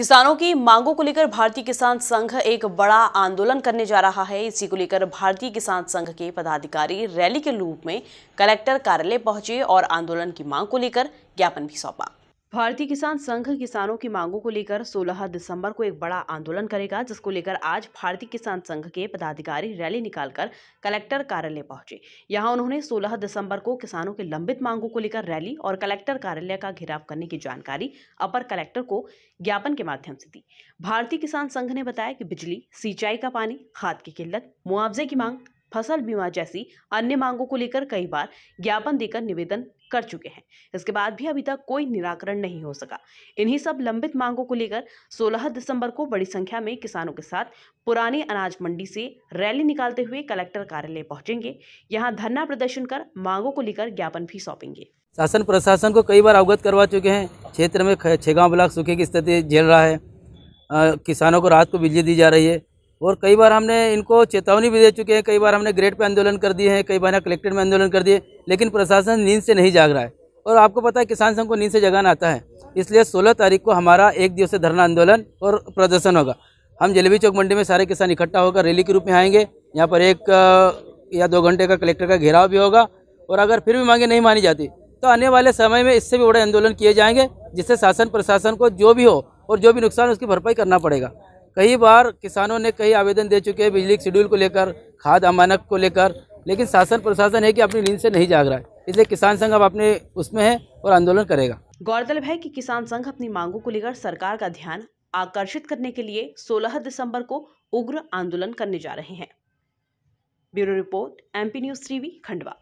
किसानों की मांगों को लेकर भारतीय किसान संघ एक बड़ा आंदोलन करने जा रहा है इसी को लेकर भारतीय किसान संघ के पदाधिकारी रैली के रूप में कलेक्टर कार्यालय पहुंचे और आंदोलन की मांग को लेकर ज्ञापन भी सौंपा भारतीय किसान संघ किसानों की मांगों को लेकर 16 दिसंबर को एक बड़ा आंदोलन करेगा जिसको लेकर आज भारतीय किसान संघ के पदाधिकारी रैली निकालकर कलेक्टर कार्यालय पहुंचे यहां उन्होंने 16 दिसंबर को किसानों की लंबित मांगों को लेकर रैली और कलेक्टर कार्यालय का घेराव करने की जानकारी अपर कलेक्टर को ज्ञापन के माध्यम से दी भारतीय किसान संघ ने बताया कि बिजली सिंचाई का पानी खाद की किल्लत मुआवजे की मांग फसल बीमा जैसी अन्य मांगों को लेकर कई बार ज्ञापन देकर निवेदन कर चुके हैं इसके बाद भी अभी तक कोई निराकरण नहीं हो सका इन्हीं सब लंबित मांगों को लेकर 16 दिसंबर को बड़ी संख्या में किसानों के साथ पुराने अनाज मंडी से रैली निकालते हुए कलेक्टर कार्यालय पहुंचेंगे यहां धरना प्रदर्शन कर मांगों को लेकर ज्ञापन भी सौंपेंगे शासन प्रशासन को कई बार अवगत करवा चुके हैं क्षेत्र में छेगा ब्लॉक सूखे की स्थिति झेल रहा है आ, किसानों को रात को बिजली दी जा रही है और कई बार हमने इनको चेतावनी भी दे चुके हैं कई बार हमने ग्रेड पे आंदोलन कर दिए हैं कई बार कलेक्टर में आंदोलन कर दिए लेकिन प्रशासन नींद से नहीं जाग रहा है और आपको पता है किसान संघ को नींद से जगाना आता है इसलिए 16 तारीख को हमारा एक दिवसीय धरना आंदोलन और प्रदर्शन होगा हम जलेबी चौक मंडी में सारे किसान इकट्ठा होकर रैली के रूप में आएंगे यहाँ पर एक या दो घंटे का कलेक्टर का घेराव भी होगा और अगर फिर भी मांगे नहीं मानी जाती तो आने वाले समय में इससे भी बड़े आंदोलन किए जाएंगे जिससे शासन प्रशासन को जो भी हो और जो भी नुकसान उसकी भरपाई करना पड़ेगा कई बार किसानों ने कई आवेदन दे चुके हैं बिजली के शेड्यूल को लेकर खाद अमानक को लेकर लेकिन शासन प्रशासन है कि अपनी नींद से नहीं जाग रहा है इसलिए किसान संघ अब अपने उसमें है और आंदोलन करेगा गौरतलब है कि किसान संघ अपनी मांगों को लेकर सरकार का ध्यान आकर्षित करने के लिए 16 दिसंबर को उग्र आंदोलन करने जा रहे हैं bureau report MP news TV Khandwa